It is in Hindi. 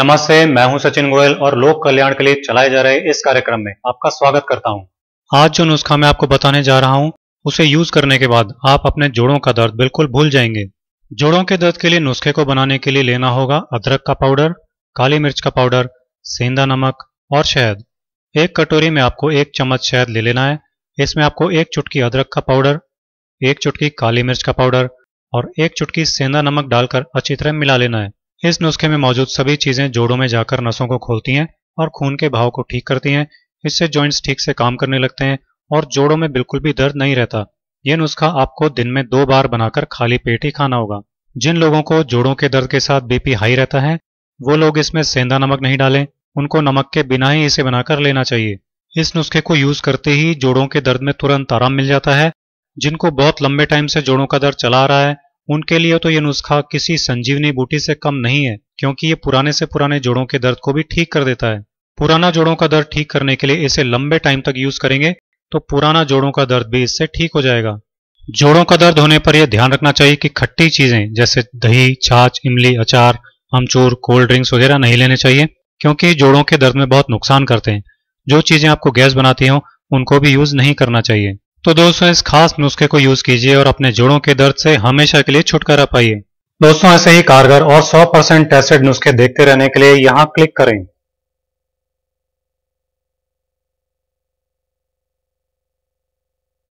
नमस्ते मैं हूं सचिन गोयल और लोक कल्याण के लिए चलाए जा रहे इस कार्यक्रम में आपका स्वागत करता हूं। आज जो नुस्खा मैं आपको बताने जा रहा हूं, उसे यूज करने के बाद आप अपने जोड़ों का दर्द बिल्कुल भूल जाएंगे जोड़ों के दर्द के लिए नुस्खे को बनाने के लिए लेना होगा अदरक का पाउडर काली मिर्च का पाउडर सेंधा नमक और शहद एक कटोरी में आपको एक चम्मच शहद ले लेना है इसमें आपको एक चुटकी अदरक का पाउडर एक चुटकी काली मिर्च का पाउडर और एक चुटकी सेंधा नमक डालकर अच्छी तरह मिला लेना है इस नुस्खे में मौजूद सभी चीज़ें जोड़ों में जाकर नसों को खोलती हैं और खून के भाव को ठीक करती हैं इससे जॉइंट्स ठीक से काम करने लगते हैं और जोड़ों में बिल्कुल भी दर्द नहीं रहता यह नुस्खा आपको दिन में दो बार बनाकर खाली पेट ही खाना होगा जिन लोगों को जोड़ों के दर्द के साथ बीपी हाई रहता है वो लोग इसमें सेंधा नमक नहीं डालें उनको नमक के बिना ही इसे बनाकर लेना चाहिए इस नुस्खे को यूज करते ही जोड़ों के दर्द में तुरंत आराम मिल जाता है जिनको बहुत लंबे टाइम से जोड़ों का दर्द चला रहा है उनके लिए तो ये नुस्खा किसी संजीवनी बूटी से कम नहीं है क्योंकि ये पुराने से पुराने जोड़ों के दर्द को भी ठीक कर देता है पुराना जोड़ों का दर्द ठीक करने के लिए इसे लंबे टाइम तक यूज करेंगे तो पुराना जोड़ों का दर्द भी इससे ठीक हो जाएगा जोड़ों का दर्द होने पर यह ध्यान रखना चाहिए कि खट्टी चीजें जैसे दही छाछ इमली अचार अमचूर कोल्ड ड्रिंक्स वगैरह नहीं लेने चाहिए क्योंकि जोड़ों के दर्द में बहुत नुकसान करते हैं जो चीजें आपको गैस बनाती हो उनको भी यूज नहीं करना चाहिए तो दोस्तों इस खास नुस्खे को यूज कीजिए और अपने जोड़ों के दर्द से हमेशा के लिए छुटकारा पाइए दोस्तों ऐसे ही कारगर और 100% टेस्टेड नुस्खे देखते रहने के लिए यहाँ क्लिक करें